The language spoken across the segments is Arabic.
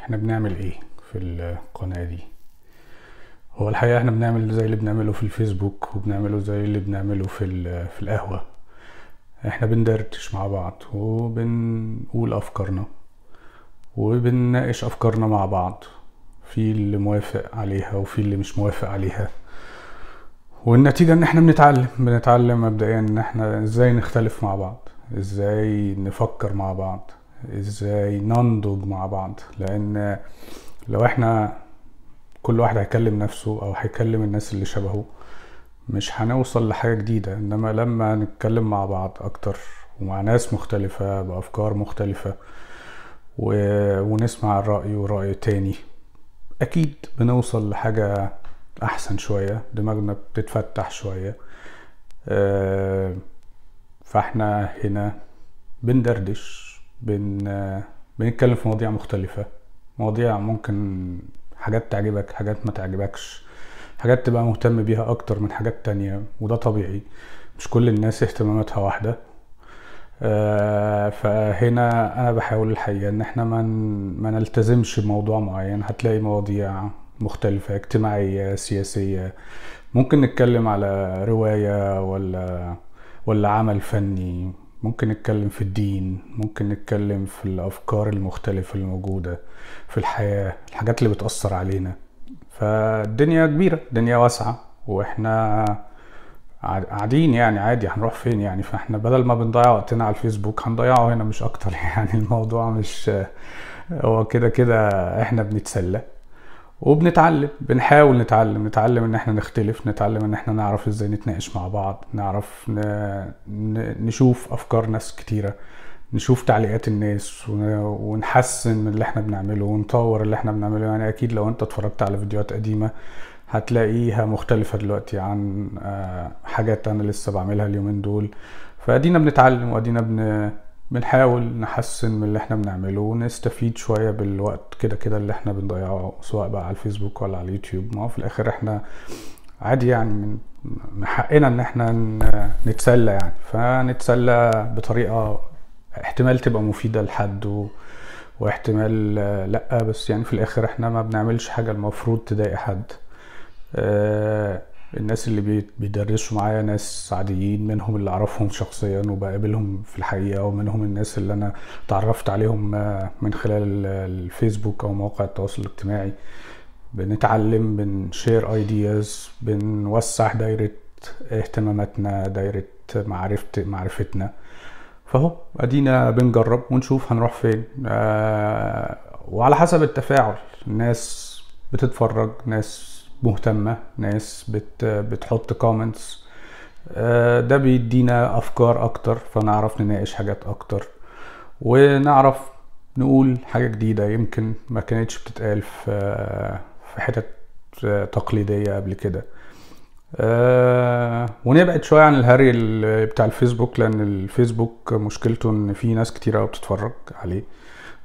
احنا بنعمل ايه في القناة دي هو الحقيقة احنا بنعمل زي اللي بنعمله في الفيسبوك وبنعمله زي اللي بنعمله في, في القهوة احنا بندردش مع بعض وبنقول افكارنا وبنناقش افكارنا مع بعض في اللي موافق عليها وفي اللي مش موافق عليها والنتيجة ان احنا بنتعلم بنتعلم مبدئيا ان احنا ازاي نختلف مع بعض ازاي نفكر مع بعض ازاي ننضج مع بعض لان لو احنا كل واحد هيكلم نفسه او هيكلم الناس اللي شبهه مش هنوصل لحاجة جديدة انما لما نتكلم مع بعض اكتر ومع ناس مختلفة بافكار مختلفة و... ونسمع الرأي ورأي تاني اكيد بنوصل لحاجة احسن شوية دماغنا بتتفتح شوية آه، فاحنا هنا بندردش بن بنتكلم في مواضيع مختلفة مواضيع ممكن حاجات تعجبك حاجات ما تعجبكش حاجات تبقى مهتم بيها أكتر من حاجات تانية وده طبيعي مش كل الناس اهتماماتها واحدة آه، فهنا أنا بحاول الحقيقة إن احنا ما نلتزمش بموضوع معين هتلاقي مواضيع مختلفة اجتماعية سياسية ممكن نتكلم على رواية ولا ولا عمل فني ممكن نتكلم في الدين ممكن نتكلم في الافكار المختلفه اللي موجوده في الحياه الحاجات اللي بتاثر علينا فالدنيا كبيره الدنيا واسعه واحنا قاعدين يعني عادي هنروح فين يعني فاحنا بدل ما بنضيع وقتنا على الفيسبوك هنضيعه هنا مش اكتر يعني الموضوع مش هو كده كده احنا بنتسلى وبنتعلم بنحاول نتعلم نتعلم ان احنا نختلف نتعلم ان احنا نعرف ازاي نتناقش مع بعض نعرف نشوف افكار ناس كتيره نشوف تعليقات الناس ونحسن من اللي احنا بنعمله ونطور اللي احنا بنعمله يعني اكيد لو انت اتفرجت على فيديوهات قديمه هتلاقيها مختلفة دلوقتي عن آه، حاجات أنا لسه بعملها اليومين دول فأدينا بنتعلم وأدينا بن بنحاول نحسن من اللي احنا بنعمله ونستفيد شوية بالوقت كده كده اللي احنا بنضيعه سواء بقى على الفيسبوك ولا على اليوتيوب ما في الاخر احنا عادي يعني من حقنا ان احنا نتسلى يعني فنتسلى بطريقة احتمال تبقى مفيدة لحد و... واحتمال لا بس يعني في الاخر احنا ما بنعملش حاجة المفروض تضايق حد آه، الناس اللي بيدرسوا معايا ناس عاديين منهم اللي اعرفهم شخصيا وبقابلهم في الحقيقه ومنهم الناس اللي انا تعرفت عليهم آه، من خلال الفيسبوك او مواقع التواصل الاجتماعي بنتعلم بنشير ايدياز بنوسع دايره اهتماماتنا دايره معرفت معرفتنا فهو ادينا بنجرب ونشوف هنروح فين آه، وعلى حسب التفاعل ناس بتتفرج ناس مهتمه ناس بت بتحط كومنتس آه، ده بيدينا افكار اكتر فنعرف نناقش حاجات اكتر ونعرف نقول حاجه جديده يمكن ما كانتش بتتقال في في حتت آه، تقليديه قبل كده آه، ونبعد شويه عن الهري بتاع الفيسبوك لان الفيسبوك مشكلته ان في ناس كتيره بتتفرج عليه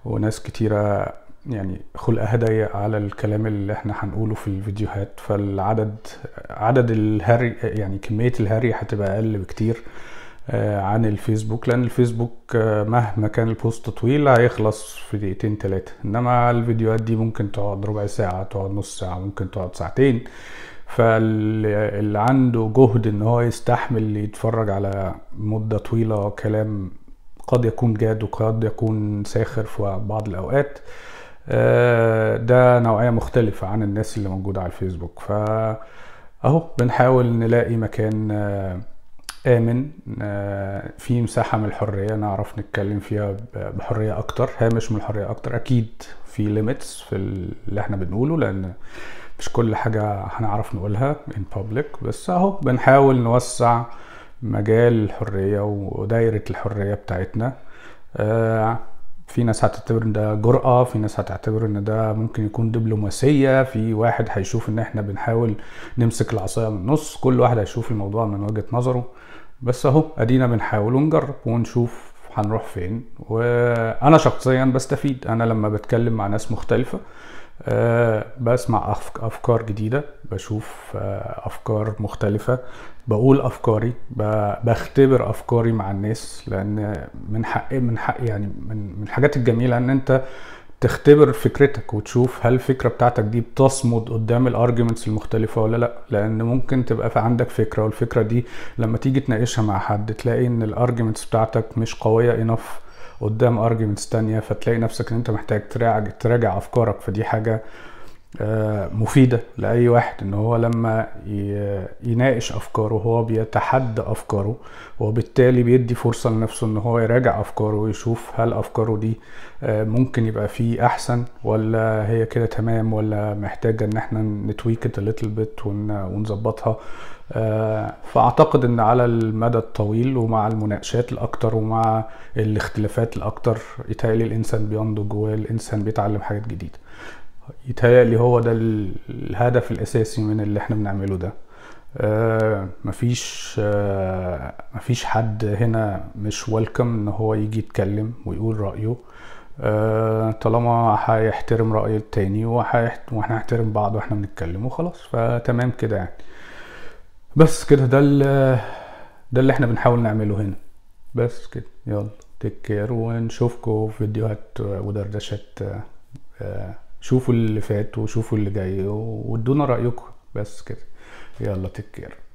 وناس كتيره يعني خلق هدايا على الكلام اللي احنا هنقوله في الفيديوهات فالعدد عدد الهري يعني كمية الهري هتبقى أقل بكتير آه، عن الفيسبوك لأن الفيسبوك آه، مهما كان البوست طويل هيخلص في دقيقتين تلاتة إنما الفيديوهات دي ممكن تقعد ربع ساعة تقعد نص ساعة ممكن تقعد ساعتين فاللي عنده جهد إن هو يستحمل يتفرج على مدة طويلة كلام قد يكون جاد وقد يكون ساخر في بعض الأوقات آه، ده نوعية مختلفة عن الناس اللي موجودة على الفيسبوك فأهو بنحاول نلاقي مكان آه، آمن آه، في مساحة من الحرية نعرف نتكلم فيها بحرية أكتر هامش من الحرية أكتر أكيد في ليميتس في اللي احنا بنقوله لأن مش كل حاجة هنعرف نقولها in public بس أهو بنحاول نوسع مجال الحرية ودايرة الحرية بتاعتنا في ناس هتعتبر ان ده جرأة في ناس هتعتبر ان ده ممكن يكون دبلوماسية في واحد هيشوف ان احنا بنحاول نمسك العصاية من النص كل واحد هيشوف الموضوع من وجهة نظره بس اهو ادينا بنحاول ونجرب ونشوف هنروح فين وانا شخصيا بستفيد انا لما بتكلم مع ناس مختلفة آه، بسمع افكار جديده بشوف آه، افكار مختلفه بقول افكاري بختبر افكاري مع الناس لان من حقي من حقي يعني من من الحاجات الجميله ان انت تختبر فكرتك وتشوف هل الفكره بتاعتك دي بتصمد قدام الارجيومنتس المختلفه ولا لا لان ممكن تبقى في عندك فكره والفكره دي لما تيجي تناقشها مع حد تلاقي ان الارجيومنتس بتاعتك مش قويه enough قدام ارجيومنتس تانية فتلاقي نفسك ان انت محتاج تراجع تراجع افكارك فدي حاجه آه، مفيده لاي واحد ان هو لما يناقش افكاره هو بيتحدى افكاره وبالتالي بيدي فرصه لنفسه ان هو يراجع افكاره ويشوف هل افكاره دي آه، ممكن يبقى فيه احسن ولا هي كده تمام ولا محتاجه ان احنا نتويك ليتل بيت ونظبطها آه، فاعتقد ان على المدى الطويل ومع المناقشات الاكتر ومع الاختلافات الاكتر يتهيألي الانسان بينضج والانسان بيتعلم حاجات جديده يتهيألي هو ده الهدف الأساسي من اللي احنا بنعمله ده آه مفيش آه مفيش حد هنا مش ويلكم ان هو يجي يتكلم ويقول رأيه آه طالما هيحترم رأي التاني واحنا هنحترم بعض واحنا بنتكلم وخلاص فتمام كده يعني بس كده ده اللي ده اللي احنا بنحاول نعمله هنا بس كده يلا تيك كير ونشوفكم في فيديوهات ودردشات آه, آه، شوفوا اللي فات وشوفوا اللي جاي وادونا رايكم بس كده يلا تكير